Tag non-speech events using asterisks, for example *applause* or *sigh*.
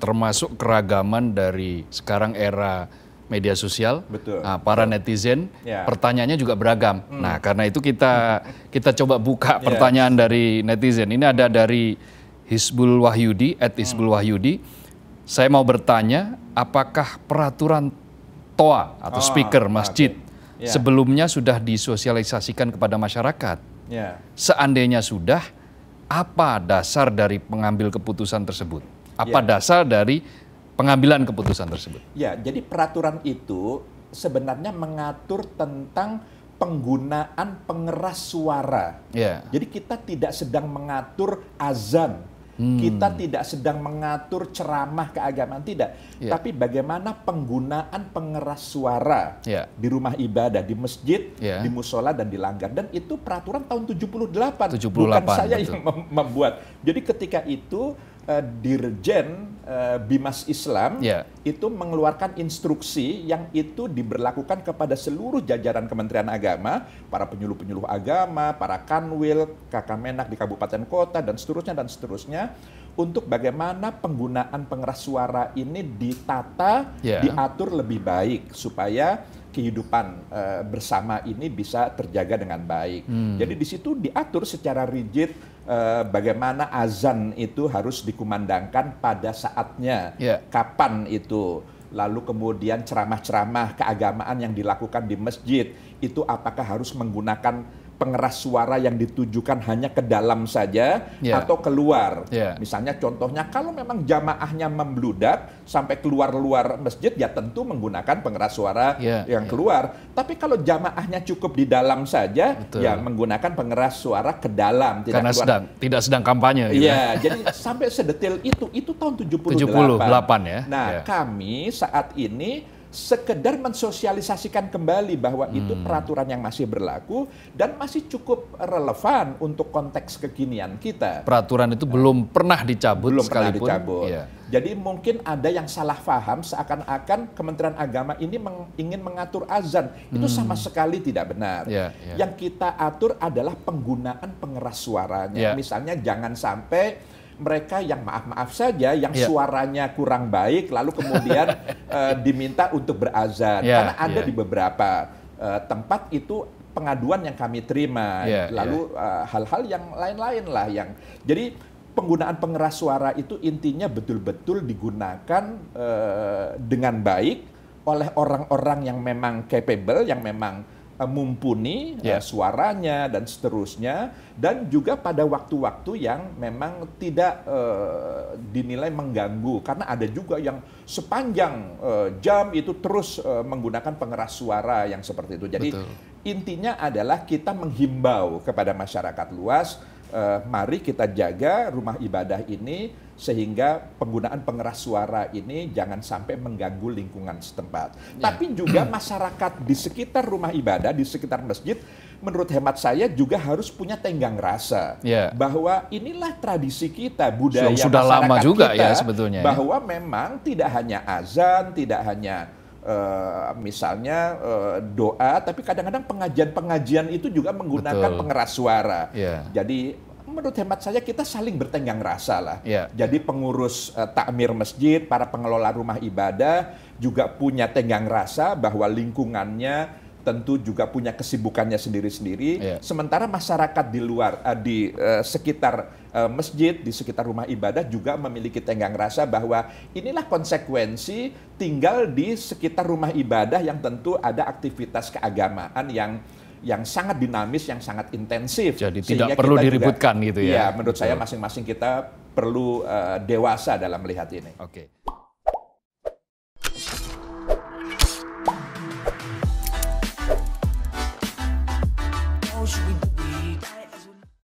termasuk keragaman dari sekarang era media sosial, Betul. Nah, para Betul. netizen, ya. pertanyaannya juga beragam. Hmm. Nah, karena itu kita *laughs* kita coba buka ya. pertanyaan yeah. dari netizen. Ini ada dari Hisbul Wahyudi, at hmm. Hisbul hmm. Wahyudi. Saya mau bertanya, apakah peraturan toa atau oh, speaker masjid okay. Ya. yeah. sebelumnya sudah disosialisasikan kepada masyarakat? Yeah. Seandainya sudah, apa dasar dari pengambil keputusan tersebut? Apa ya. dasar dari pengambilan keputusan tersebut? Ya, jadi peraturan itu sebenarnya mengatur tentang penggunaan pengeras suara. Ya. Jadi kita tidak sedang mengatur azan, hmm. kita tidak sedang mengatur ceramah keagamaan tidak, ya. tapi bagaimana penggunaan pengeras suara ya. di rumah ibadah, di masjid, ya. di musola dan di langgar dan itu peraturan tahun 78, 78 bukan saya betul. yang membuat. Jadi ketika itu uh, Dirjen uh, Bimas Islam yeah. itu mengeluarkan instruksi yang itu diberlakukan kepada seluruh jajaran Kementerian Agama, para penyuluh-penyuluh agama, para kanwil, kakak menak di kabupaten kota dan seterusnya dan seterusnya untuk bagaimana penggunaan pengeras suara ini ditata, yeah. diatur lebih baik supaya kehidupan uh, bersama ini bisa terjaga dengan baik. Hmm. Jadi di situ diatur secara rigid uh, bagaimana azan itu harus dikumandangkan pada saatnya, yeah. kapan itu. Lalu kemudian ceramah-ceramah keagamaan yang dilakukan di masjid itu apakah harus menggunakan pengeras suara yang ditujukan hanya ke dalam saja yeah. atau keluar. Yeah. Misalnya contohnya kalau memang jamaahnya membludak sampai keluar-luar masjid ya tentu menggunakan pengeras suara yeah. yang ya. keluar. Tapi kalau jamaahnya cukup di dalam saja Betul. ya menggunakan pengeras suara ke dalam tidak Karena keluar. sedang tidak sedang kampanye gitu. Yeah, ya. *laughs* jadi sampai sedetail itu itu tahun 78. 78 ya. Nah, yeah. kami saat ini sekedar mensosialisasikan kembali bahwa hmm. itu peraturan yang masih berlaku dan masih cukup relevan untuk konteks kekinian kita. Peraturan itu nah, belum pernah dicabut belum sekalipun. Pernah dicabut. Iya. Jadi mungkin ada yang salah paham seakan-akan Kementerian Agama ini meng, ingin mengatur azan. Itu hmm. sama sekali tidak benar. Yeah, yeah. Yang kita atur adalah penggunaan pengeras suaranya. Yeah. Misalnya jangan sampai mereka yang maaf-maaf saja, yang yeah. suaranya kurang baik, lalu kemudian uh, *laughs* diminta untuk berazan. Yeah, Karena ada yeah. di beberapa uh, tempat itu pengaduan yang kami terima, yeah, iya. lalu yeah. Uh, hal-hal yang lain-lain lah yang. Jadi penggunaan pengeras suara itu intinya betul-betul digunakan uh, dengan baik oleh orang-orang yang memang capable, yang memang Eh, mumpuni yeah. Ya. suaranya dan seterusnya dan juga pada waktu-waktu yang memang tidak uh, dinilai mengganggu karena ada juga yang sepanjang uh, jam itu terus uh, menggunakan pengeras suara yang seperti itu. Jadi Betul. intinya adalah kita menghimbau kepada masyarakat luas eh, mari kita jaga rumah ibadah ini sehingga penggunaan pengeras suara ini jangan sampai mengganggu lingkungan setempat. Ya. Tapi juga masyarakat di sekitar rumah ibadah, di sekitar masjid, menurut hemat saya juga harus punya tenggang rasa ya. bahwa inilah tradisi kita, budaya sudah, sudah masyarakat lama juga ya kita, ya sebetulnya. Bahwa memang tidak hanya azan, tidak hanya Uh, misalnya uh, doa, tapi kadang-kadang pengajian-pengajian itu juga menggunakan Betul. pengeras suara. Yeah. Jadi menurut hemat saya kita saling bertenggang rasa lah. Yeah. Jadi pengurus eh, takmir masjid, para pengelola rumah ibadah juga punya tenggang rasa bahwa lingkungannya tentu juga punya kesibukannya sendiri-sendiri. Yeah. Sementara masyarakat di luar uh, di uh, sekitar uh, masjid, di sekitar rumah ibadah juga memiliki tenggang rasa bahwa inilah konsekuensi tinggal di sekitar rumah ibadah yang tentu ada aktivitas keagamaan yang yang sangat dinamis, yang sangat intensif. Jadi Sehingga tidak perlu diributkan juga, gitu ya. Iya, menurut so. saya masing-masing kita perlu uh, dewasa dalam melihat ini. Oke. Okay.